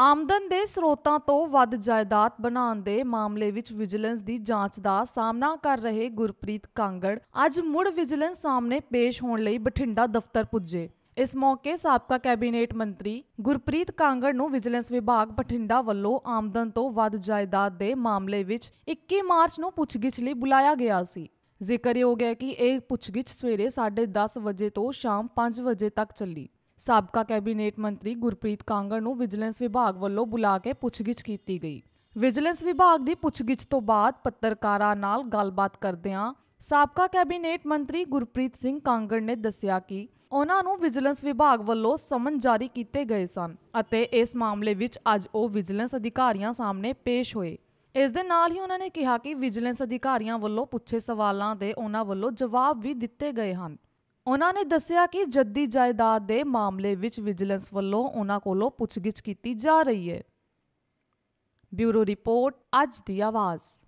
ਆਮਦਨ ਦੇ ਸਰੋਤਾਂ ਤੋਂ ਵੱਧ ਜਾਇਦਾਦ ਬਣਾਉਣ ਦੇ ਮਾਮਲੇ ਵਿੱਚ ਵਿਜੀਲੈਂਸ ਦੀ ਜਾਂਚ ਦਾ ਸਾਹਮਣਾ ਕਰ ਰਹੇ ਗੁਰਪ੍ਰੀਤ ਕਾਂਗੜ ਅੱਜ ਮੁੜ ਵਿਜੀਲੈਂਸ ਸਾਹਮਣੇ ਪੇਸ਼ ਹੋਣ ਲਈ ਬਠਿੰਡਾ ਦਫ਼ਤਰ ਪੁੱਜੇ ਇਸ ਮੌਕੇ ਸਾਬਕਾ ਕੈਬਨਿਟ ਮੰਤਰੀ ਗੁਰਪ੍ਰੀਤ ਕਾਂਗੜ ਨੂੰ ਵਿਜੀਲੈਂਸ ਵਿਭਾਗ ਬਠਿੰਡਾ ਵੱਲੋਂ ਆਮਦਨ ਤੋਂ ਵੱਧ ਜਾਇਦਾਦ ਦੇ ਮਾਮਲੇ ਵਿੱਚ 21 ਮਾਰਚ ਨੂੰ ਪੁੱਛਗਿੱਛ ਲਈ ਬੁਲਾਇਆ ਗਿਆ ਸੀ ਜ਼ਿਕਰ ਹੋ ਗਿਆ ਕਿ ਇਹ ਪੁੱਛਗਿੱਛ ਸਵੇਰੇ 10:30 ਵਜੇ ਤੋਂ ਸ਼ਾਮ 5 ਵਜੇ ਤੱਕ ਚੱਲੀ ਸਾਬਕਾ ਕੈਬਨਿਟ ਮੰਤਰੀ ਗੁਰਪ੍ਰੀਤ ਕਾਂਗੜ ਨੂੰ ਵਿਜੀਲੈਂਸ ਵਿਭਾਗ ਵੱਲੋਂ ਬੁਲਾ ਕੇ ਪੁੱਛਗਿੱਛ ਕੀਤੀ ਗਈ ਵਿਜੀਲੈਂਸ ਵਿਭਾਗ ਦੀ ਪੁੱਛਗਿੱਛ ਤੋਂ ਬਾਅਦ ਪੱਤਰਕਾਰਾਂ ਨਾਲ ਗੱਲਬਾਤ ਕਰਦਿਆਂ ਸਾਬਕਾ ਕੈਬਨਿਟ ਮੰਤਰੀ ਗੁਰਪ੍ਰੀਤ ਸਿੰਘ ਕਾਂਗੜ ਨੇ ਦੱਸਿਆ ਕਿ ਉਹਨਾਂ ਨੂੰ ਵਿਜੀਲੈਂਸ ਵਿਭਾਗ ਵੱਲੋਂ ਸਮਨ ਜਾਰੀ ਕੀਤੇ ਗਏ ਸਨ ਅਤੇ ਇਸ ਮਾਮਲੇ ਵਿੱਚ ਅੱਜ ਉਹ ਵਿਜੀਲੈਂਸ ਅਧਿਕਾਰੀਆਂ ਸਾਹਮਣੇ ਪੇਸ਼ ਹੋਏ ਇਸ ਦੇ ਨਾਲ ਹੀ ਉਹਨਾਂ ਨੇ ਕਿਹਾ ਕਿ ਵਿਜੀਲੈਂਸ ਅਧਿਕਾਰੀਆਂ ਵੱਲੋਂ ਪੁੱਛੇ ਸਵਾਲਾਂ ਦੇ ਉਹਨਾਂ ਵੱਲੋਂ ਜਵਾਬ ਵੀ ਦਿੱਤੇ ਗਏ ਹਨ ਉਹਨਾਂ ਨੇ ਦੱਸਿਆ ਕਿ ਜੱਦੀ ਜਾਇਦਾਦ ਦੇ ਮਾਮਲੇ ਵਿੱਚ ਵਿਜੀਲੈਂਸ ਵੱਲੋਂ ਉਹਨਾਂ ਕੋਲੋਂ ਪੁੱਛਗਿੱਛ ਕੀਤੀ ਜਾ ਰਹੀ ਹੈ ਬਿਊਰੋ ਰਿਪੋਰਟ ਅੱਜ ਦੀ ਆਵਾਜ਼